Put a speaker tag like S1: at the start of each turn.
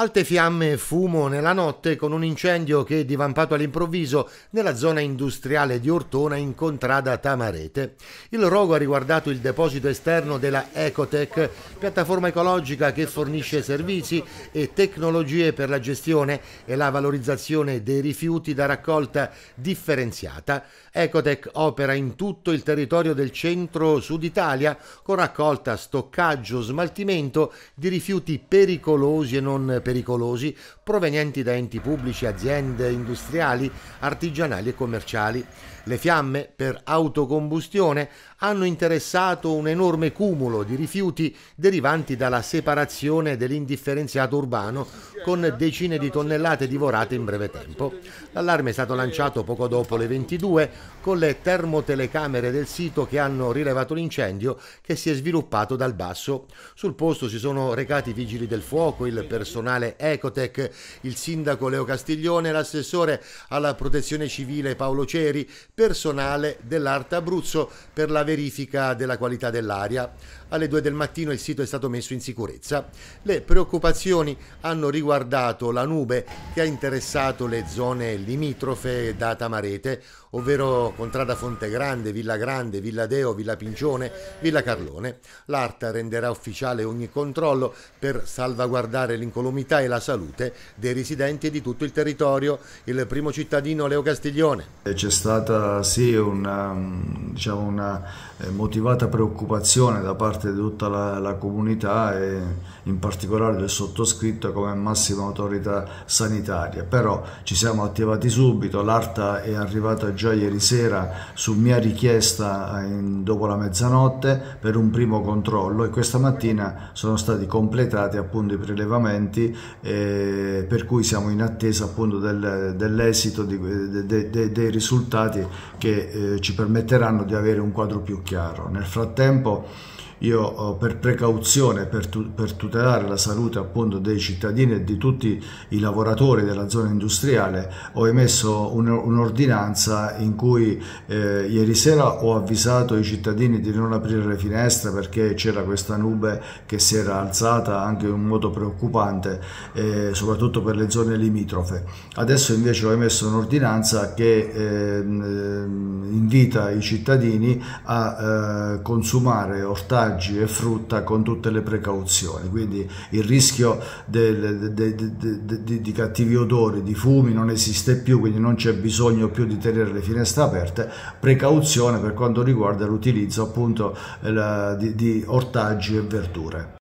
S1: Alte fiamme e fumo nella notte con un incendio che è divampato all'improvviso nella zona industriale di Ortona in contrada Tamarete. Il rogo ha riguardato il deposito esterno della Ecotech, piattaforma ecologica che fornisce servizi e tecnologie per la gestione e la valorizzazione dei rifiuti da raccolta differenziata. Ecotech opera in tutto il territorio del centro-sud Italia con raccolta, stoccaggio, smaltimento di rifiuti pericolosi e non pericolosi pericolosi provenienti da enti pubblici, aziende industriali, artigianali e commerciali. Le fiamme per autocombustione hanno interessato un enorme cumulo di rifiuti derivanti dalla separazione dell'indifferenziato urbano con decine di tonnellate divorate in breve tempo. L'allarme è stato lanciato poco dopo le 22 con le termotelecamere del sito che hanno rilevato l'incendio che si è sviluppato dal basso. Sul posto si sono recati i vigili del fuoco, il personale comunale Ecotec, il sindaco Leo Castiglione, l'assessore alla protezione civile Paolo Ceri, personale dell'Arte Abruzzo per la verifica della qualità dell'aria. Alle 2 del mattino il sito è stato messo in sicurezza. Le preoccupazioni hanno riguardato la nube che ha interessato le zone limitrofe da Tamarete, ovvero Contrada Fontegrande, Villa Grande, Villa Deo, Villa Pincione, Villa Carlone. L'ARTA renderà ufficiale ogni controllo per salvaguardare l'incolumità conformità e la salute dei residenti di tutto il territorio. Il primo cittadino Leo Castiglione.
S2: Eh, c'è stata sì una, mm, diciamo una eh, motivata preoccupazione da parte di tutta la, la comunità e in particolare del sottoscritto come massima autorità sanitaria, però ci siamo attivati subito, l'ARTA è arrivata già ieri sera su mia richiesta eh, in, dopo la mezzanotte per un primo controllo e questa mattina sono stati completati appunto i prelevamenti eh, per cui siamo in attesa appunto del, dell'esito de, de, de, dei risultati che eh, ci permetteranno di avere un quadro più chiaro. Nel frattempo io eh, per precauzione, per, tu, per, tutelare la salute appunto dei cittadini e di tutti i lavoratori della zona industriale, ho emesso un'ordinanza in cui eh, ieri sera ho avvisato i cittadini di non aprire le finestre perché c'era questa nube che si era alzata anche in modo preoccupante, eh, soprattutto per le zone limitrofe. Adesso invece ho emesso un'ordinanza che... Eh, invita i cittadini a eh, consumare ortaggi e frutta con tutte le precauzioni, quindi il rischio del, de, de, de, di cattivi odori, di fumi non esiste più, quindi non c'è bisogno più di tenere le finestre aperte, precauzione per quanto riguarda l'utilizzo appunto eh, la, di, di ortaggi e verdure.